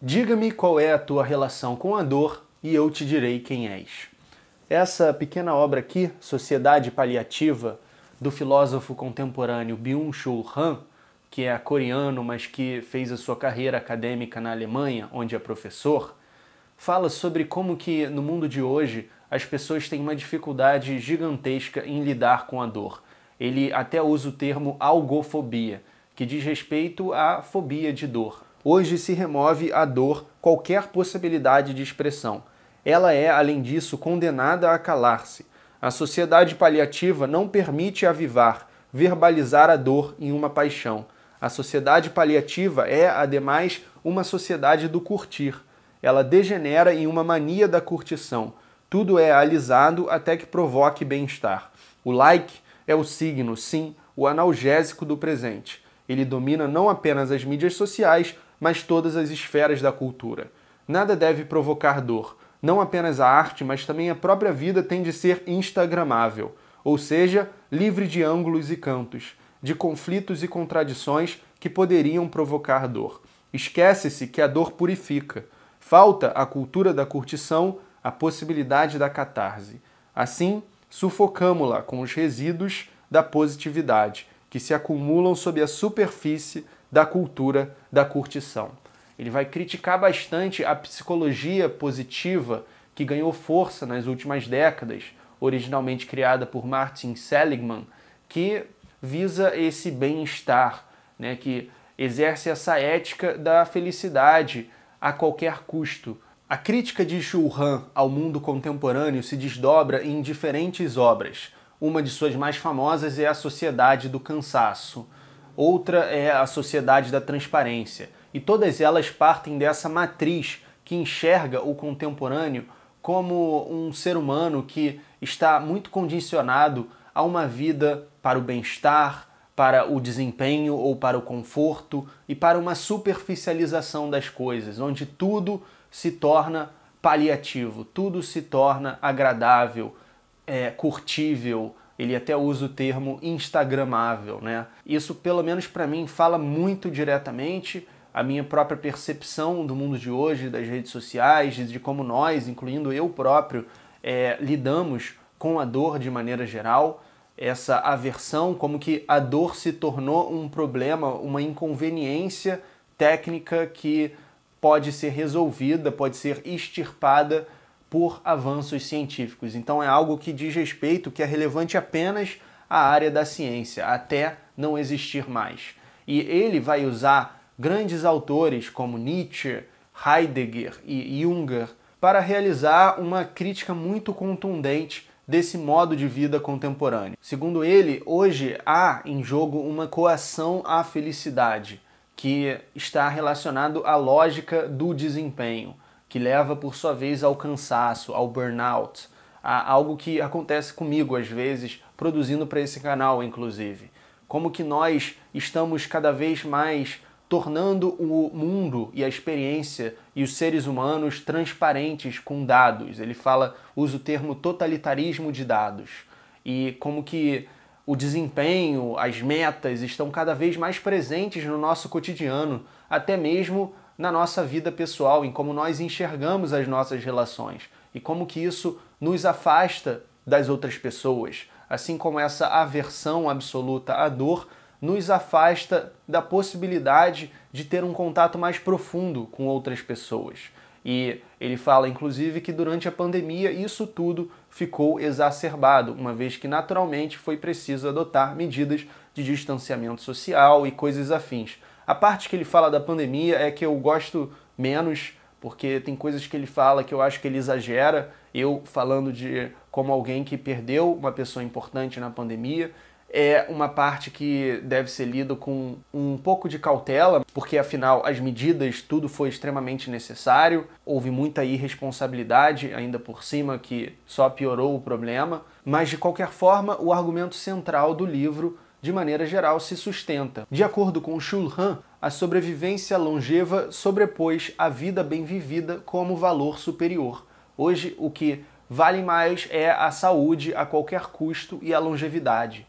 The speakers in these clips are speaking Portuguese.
Diga-me qual é a tua relação com a dor e eu te direi quem és. Essa pequena obra aqui, Sociedade Paliativa, do filósofo contemporâneo Byung-Chul Han, que é coreano, mas que fez a sua carreira acadêmica na Alemanha, onde é professor, fala sobre como que no mundo de hoje as pessoas têm uma dificuldade gigantesca em lidar com a dor. Ele até usa o termo algofobia, que diz respeito à fobia de dor, Hoje se remove à dor qualquer possibilidade de expressão. Ela é, além disso, condenada a calar-se. A sociedade paliativa não permite avivar, verbalizar a dor em uma paixão. A sociedade paliativa é, ademais, uma sociedade do curtir. Ela degenera em uma mania da curtição. Tudo é alisado até que provoque bem-estar. O like é o signo, sim, o analgésico do presente. Ele domina não apenas as mídias sociais, mas todas as esferas da cultura. Nada deve provocar dor. Não apenas a arte, mas também a própria vida tem de ser instagramável, ou seja, livre de ângulos e cantos, de conflitos e contradições que poderiam provocar dor. Esquece-se que a dor purifica. Falta à cultura da curtição a possibilidade da catarse. Assim, sufocamo-la com os resíduos da positividade que se acumulam sob a superfície da cultura da curtição. Ele vai criticar bastante a psicologia positiva que ganhou força nas últimas décadas, originalmente criada por Martin Seligman, que visa esse bem-estar, né, que exerce essa ética da felicidade a qualquer custo. A crítica de Han ao mundo contemporâneo se desdobra em diferentes obras. Uma de suas mais famosas é A Sociedade do Cansaço outra é a Sociedade da Transparência. E todas elas partem dessa matriz que enxerga o contemporâneo como um ser humano que está muito condicionado a uma vida para o bem-estar, para o desempenho ou para o conforto e para uma superficialização das coisas, onde tudo se torna paliativo, tudo se torna agradável, é, curtível, ele até usa o termo instagramável, né? Isso, pelo menos para mim, fala muito diretamente a minha própria percepção do mundo de hoje, das redes sociais, de como nós, incluindo eu próprio, é, lidamos com a dor de maneira geral, essa aversão, como que a dor se tornou um problema, uma inconveniência técnica que pode ser resolvida, pode ser extirpada por avanços científicos. Então é algo que diz respeito, que é relevante apenas à área da ciência, até não existir mais. E ele vai usar grandes autores como Nietzsche, Heidegger e Junger para realizar uma crítica muito contundente desse modo de vida contemporâneo. Segundo ele, hoje há em jogo uma coação à felicidade, que está relacionado à lógica do desempenho que leva por sua vez ao cansaço, ao burnout, a algo que acontece comigo às vezes, produzindo para esse canal inclusive. Como que nós estamos cada vez mais tornando o mundo e a experiência e os seres humanos transparentes com dados. Ele fala, usa o termo totalitarismo de dados. E como que o desempenho, as metas estão cada vez mais presentes no nosso cotidiano, até mesmo na nossa vida pessoal, em como nós enxergamos as nossas relações e como que isso nos afasta das outras pessoas, assim como essa aversão absoluta à dor nos afasta da possibilidade de ter um contato mais profundo com outras pessoas. E ele fala, inclusive, que durante a pandemia isso tudo ficou exacerbado, uma vez que naturalmente foi preciso adotar medidas de distanciamento social e coisas afins. A parte que ele fala da pandemia é que eu gosto menos, porque tem coisas que ele fala que eu acho que ele exagera. Eu falando de como alguém que perdeu uma pessoa importante na pandemia, é uma parte que deve ser lida com um pouco de cautela, porque afinal as medidas, tudo foi extremamente necessário, houve muita irresponsabilidade ainda por cima que só piorou o problema, mas de qualquer forma, o argumento central do livro de maneira geral, se sustenta. De acordo com Shulhan, a sobrevivência longeva sobrepôs a vida bem vivida como valor superior. Hoje, o que vale mais é a saúde a qualquer custo e a longevidade,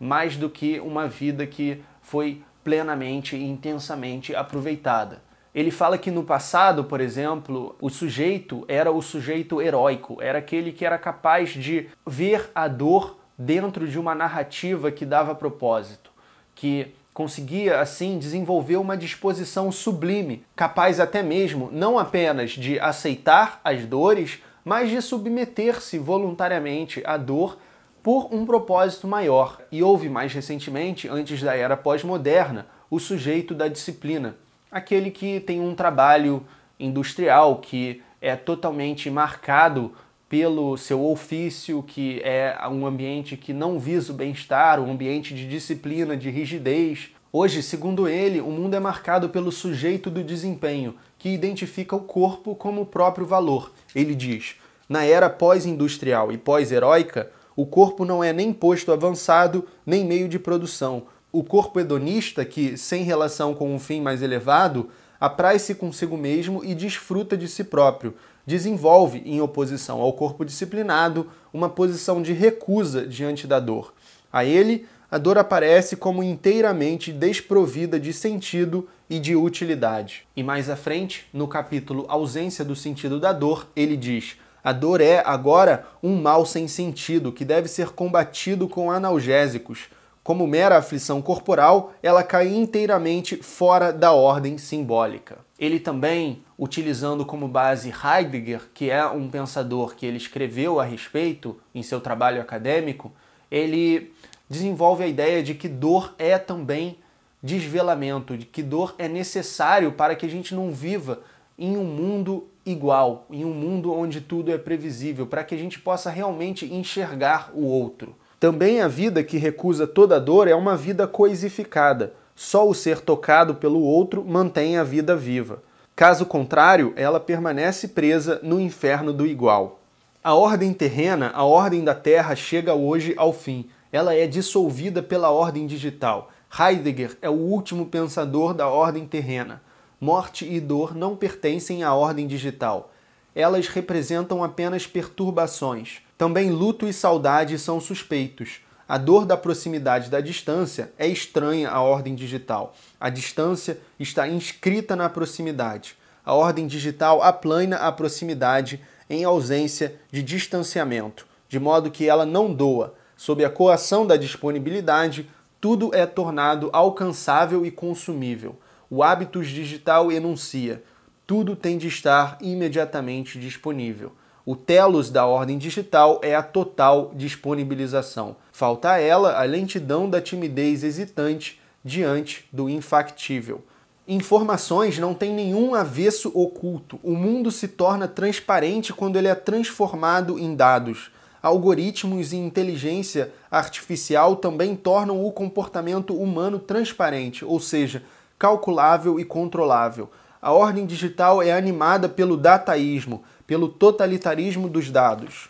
mais do que uma vida que foi plenamente e intensamente aproveitada. Ele fala que no passado, por exemplo, o sujeito era o sujeito heróico, era aquele que era capaz de ver a dor dentro de uma narrativa que dava propósito, que conseguia assim desenvolver uma disposição sublime, capaz até mesmo não apenas de aceitar as dores, mas de submeter-se voluntariamente à dor por um propósito maior. E houve mais recentemente, antes da era pós-moderna, o sujeito da disciplina, aquele que tem um trabalho industrial que é totalmente marcado pelo seu ofício, que é um ambiente que não visa o bem-estar, um ambiente de disciplina, de rigidez. Hoje, segundo ele, o mundo é marcado pelo sujeito do desempenho, que identifica o corpo como o próprio valor. Ele diz: na era pós-industrial e pós-heróica, o corpo não é nem posto avançado, nem meio de produção. O corpo hedonista, que, sem relação com um fim mais elevado, apraz-se consigo mesmo e desfruta de si próprio, desenvolve, em oposição ao corpo disciplinado, uma posição de recusa diante da dor. A ele, a dor aparece como inteiramente desprovida de sentido e de utilidade. E mais à frente, no capítulo Ausência do Sentido da Dor, ele diz: A dor é, agora, um mal sem sentido que deve ser combatido com analgésicos. Como mera aflição corporal, ela cai inteiramente fora da ordem simbólica. Ele também utilizando como base Heidegger, que é um pensador que ele escreveu a respeito em seu trabalho acadêmico, ele desenvolve a ideia de que dor é também desvelamento, de que dor é necessário para que a gente não viva em um mundo igual, em um mundo onde tudo é previsível, para que a gente possa realmente enxergar o outro. Também a vida que recusa toda dor é uma vida coisificada. Só o ser tocado pelo outro mantém a vida viva. Caso contrário, ela permanece presa no inferno do igual. A ordem terrena, a ordem da Terra, chega hoje ao fim. Ela é dissolvida pela ordem digital. Heidegger é o último pensador da ordem terrena. Morte e dor não pertencem à ordem digital. Elas representam apenas perturbações. Também luto e saudade são suspeitos. A dor da proximidade da distância é estranha à ordem digital. A distância está inscrita na proximidade. A ordem digital aplana a proximidade em ausência de distanciamento, de modo que ela não doa. Sob a coação da disponibilidade, tudo é tornado alcançável e consumível. O hábitos digital enuncia: tudo tem de estar imediatamente disponível. O telos da ordem digital é a total disponibilização. Falta a ela a lentidão da timidez hesitante diante do infactível. Informações não têm nenhum avesso oculto. O mundo se torna transparente quando ele é transformado em dados. Algoritmos e inteligência artificial também tornam o comportamento humano transparente, ou seja, calculável e controlável a ordem digital é animada pelo dataísmo, pelo totalitarismo dos dados.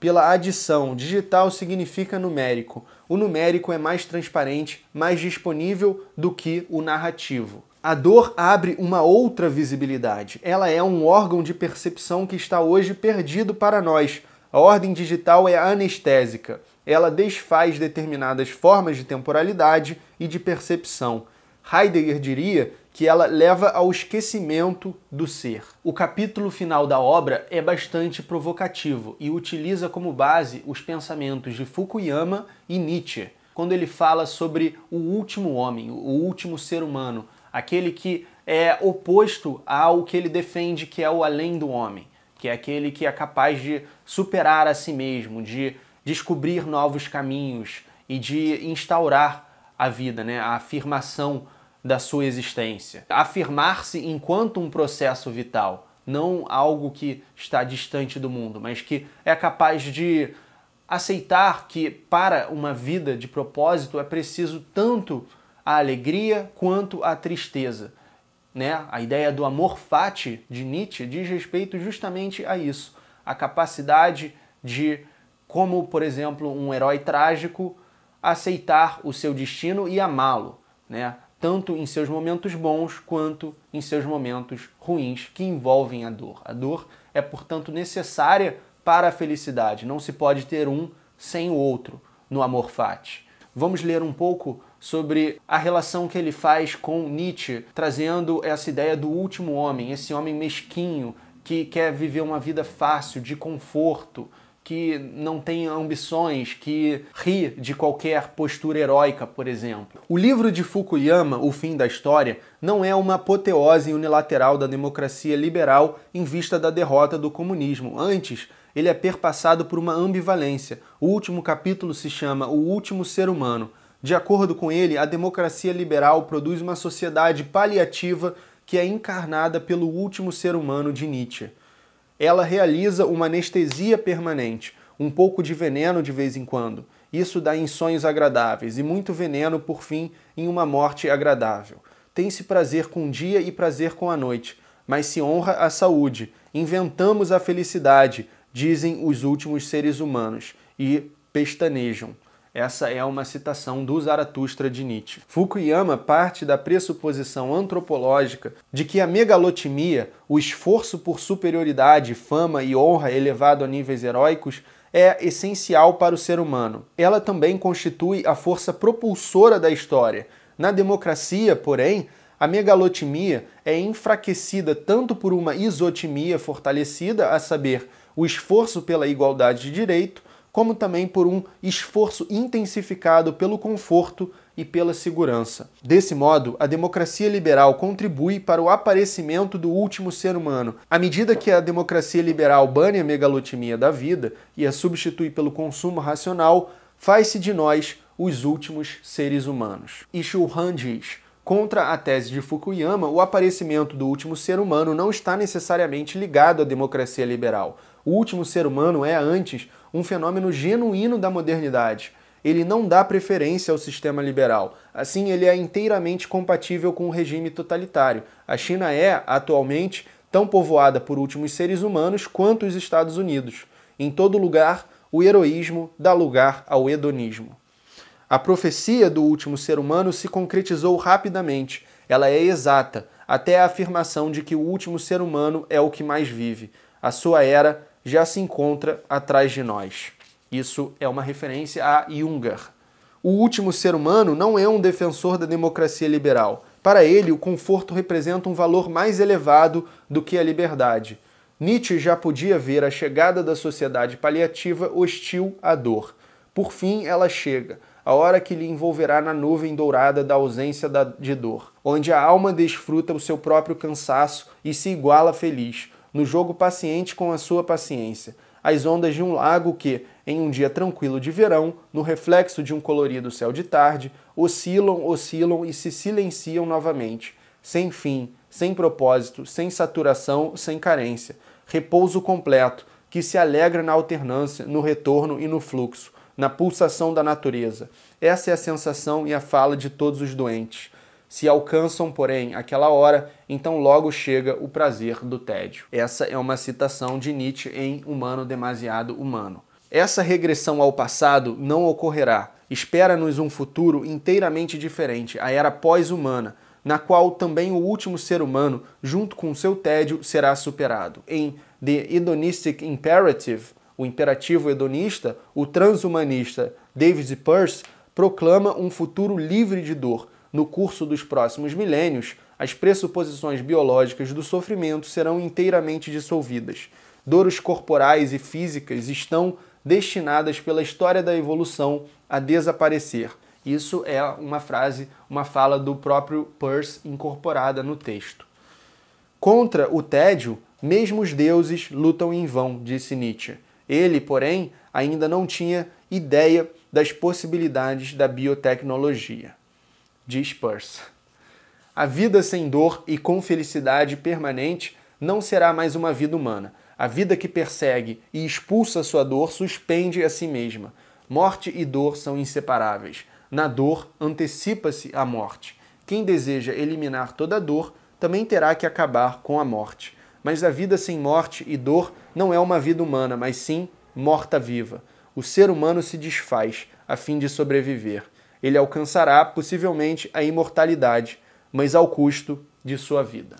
Pela adição, digital significa numérico. O numérico é mais transparente, mais disponível do que o narrativo. A dor abre uma outra visibilidade. Ela é um órgão de percepção que está hoje perdido para nós. A ordem digital é anestésica. Ela desfaz determinadas formas de temporalidade e de percepção. Heidegger diria que ela leva ao esquecimento do ser. O capítulo final da obra é bastante provocativo e utiliza como base os pensamentos de Fukuyama e Nietzsche, quando ele fala sobre o último homem, o último ser humano, aquele que é oposto ao que ele defende que é o além do homem, que é aquele que é capaz de superar a si mesmo, de descobrir novos caminhos e de instaurar a vida, né, a afirmação da sua existência. Afirmar-se enquanto um processo vital, não algo que está distante do mundo, mas que é capaz de aceitar que para uma vida de propósito é preciso tanto a alegria quanto a tristeza. Né? A ideia do amor fati de Nietzsche diz respeito justamente a isso, a capacidade de, como por exemplo um herói trágico, aceitar o seu destino e amá-lo, né? tanto em seus momentos bons quanto em seus momentos ruins, que envolvem a dor. A dor é, portanto, necessária para a felicidade. Não se pode ter um sem o outro no amor fati. Vamos ler um pouco sobre a relação que ele faz com Nietzsche, trazendo essa ideia do último homem, esse homem mesquinho que quer viver uma vida fácil, de conforto, que não tem ambições, que ri de qualquer postura heróica, por exemplo. O livro de Fukuyama, O Fim da História, não é uma apoteose unilateral da democracia liberal em vista da derrota do comunismo. Antes, ele é perpassado por uma ambivalência. O último capítulo se chama O Último Ser Humano. De acordo com ele, a democracia liberal produz uma sociedade paliativa que é encarnada pelo último ser humano de Nietzsche ela realiza uma anestesia permanente, um pouco de veneno de vez em quando. Isso dá em sonhos agradáveis e muito veneno, por fim, em uma morte agradável. Tem-se prazer com o dia e prazer com a noite, mas se honra a saúde. Inventamos a felicidade, dizem os últimos seres humanos, e pestanejam. Essa é uma citação do Zaratustra de Nietzsche. Fukuyama parte da pressuposição antropológica de que a megalotimia, o esforço por superioridade, fama e honra elevado a níveis heróicos, é essencial para o ser humano. Ela também constitui a força propulsora da história. Na democracia, porém, a megalotimia é enfraquecida tanto por uma isotimia fortalecida, a saber, o esforço pela igualdade de direito, como também por um esforço intensificado pelo conforto e pela segurança. Desse modo, a democracia liberal contribui para o aparecimento do último ser humano. À medida que a democracia liberal bane a megalotimia da vida e a substitui pelo consumo racional, faz-se de nós os últimos seres humanos. Han diz. Contra a tese de Fukuyama, o aparecimento do último ser humano não está necessariamente ligado à democracia liberal, o último ser humano é, antes, um fenômeno genuíno da modernidade. Ele não dá preferência ao sistema liberal. Assim, ele é inteiramente compatível com o regime totalitário. A China é, atualmente, tão povoada por últimos seres humanos quanto os Estados Unidos. Em todo lugar, o heroísmo dá lugar ao hedonismo. A profecia do último ser humano se concretizou rapidamente. Ela é exata, até a afirmação de que o último ser humano é o que mais vive. A sua era já se encontra atrás de nós. Isso é uma referência a Junger. O último ser humano não é um defensor da democracia liberal. Para ele, o conforto representa um valor mais elevado do que a liberdade. Nietzsche já podia ver a chegada da sociedade paliativa hostil à dor. Por fim, ela chega, a hora que lhe envolverá na nuvem dourada da ausência de dor, onde a alma desfruta o seu próprio cansaço e se iguala feliz, no jogo paciente com a sua paciência, as ondas de um lago que, em um dia tranquilo de verão, no reflexo de um colorido céu de tarde, oscilam, oscilam e se silenciam novamente, sem fim, sem propósito, sem saturação, sem carência, repouso completo, que se alegra na alternância, no retorno e no fluxo, na pulsação da natureza. Essa é a sensação e a fala de todos os doentes. Se alcançam, porém, aquela hora, então logo chega o prazer do tédio. Essa é uma citação de Nietzsche em Humano Demasiado Humano. Essa regressão ao passado não ocorrerá. Espera-nos um futuro inteiramente diferente, a era pós-humana, na qual também o último ser humano, junto com seu tédio, será superado. Em The Hedonistic Imperative, o imperativo hedonista, o transhumanista David Peirce proclama um futuro livre de dor, no curso dos próximos milênios, as pressuposições biológicas do sofrimento serão inteiramente dissolvidas. Dores corporais e físicas estão destinadas pela história da evolução a desaparecer. Isso é uma frase, uma fala do próprio Peirce incorporada no texto. Contra o tédio, mesmo os deuses lutam em vão, disse Nietzsche. Ele, porém, ainda não tinha ideia das possibilidades da biotecnologia de Spurs. A vida sem dor e com felicidade permanente não será mais uma vida humana. A vida que persegue e expulsa sua dor suspende a si mesma. Morte e dor são inseparáveis. Na dor, antecipa-se a morte. Quem deseja eliminar toda dor também terá que acabar com a morte. Mas a vida sem morte e dor não é uma vida humana, mas sim morta-viva. O ser humano se desfaz a fim de sobreviver ele alcançará possivelmente a imortalidade, mas ao custo de sua vida.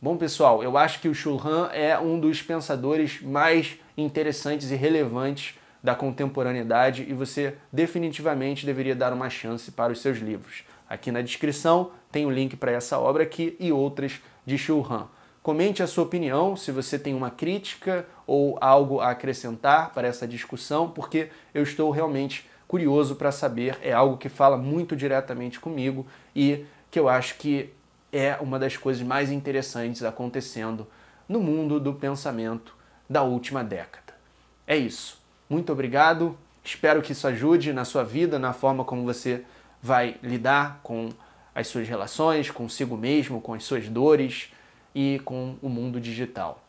Bom, pessoal, eu acho que o Shulhan é um dos pensadores mais interessantes e relevantes da contemporaneidade e você definitivamente deveria dar uma chance para os seus livros. Aqui na descrição tem o um link para essa obra aqui e outras de Shulhan. Comente a sua opinião, se você tem uma crítica ou algo a acrescentar para essa discussão, porque eu estou realmente curioso para saber, é algo que fala muito diretamente comigo e que eu acho que é uma das coisas mais interessantes acontecendo no mundo do pensamento da última década. É isso. Muito obrigado. Espero que isso ajude na sua vida, na forma como você vai lidar com as suas relações, consigo mesmo, com as suas dores e com o mundo digital.